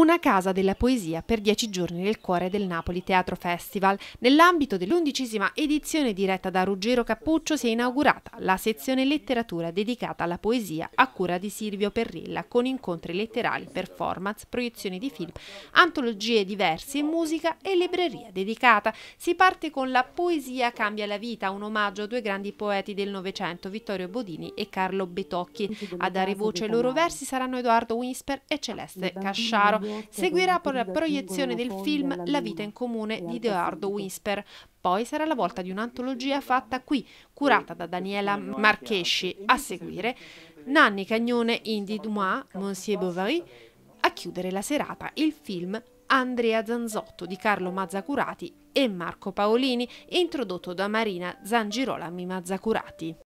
Una casa della poesia per dieci giorni nel cuore del Napoli Teatro Festival. Nell'ambito dell'undicesima edizione diretta da Ruggero Cappuccio si è inaugurata la sezione letteratura dedicata alla poesia a cura di Silvio Perrilla con incontri letterali, performance, proiezioni di film, antologie diverse, musica e libreria dedicata. Si parte con La poesia cambia la vita, un omaggio a due grandi poeti del Novecento, Vittorio Bodini e Carlo Betocchi. A dare voce ai loro versi saranno Edoardo Whisper e Celeste Casciaro. Seguirà poi la proiezione del film La vita in comune di Edoardo Whisper. Poi sarà la volta di un'antologia fatta qui, curata da Daniela Marchesci. A seguire, Nanni Cagnone, Indy Dumas, Monsieur Bovary. A chiudere la serata il film Andrea Zanzotto di Carlo Mazzacurati e Marco Paolini, introdotto da Marina Zangirolami Mazzacurati.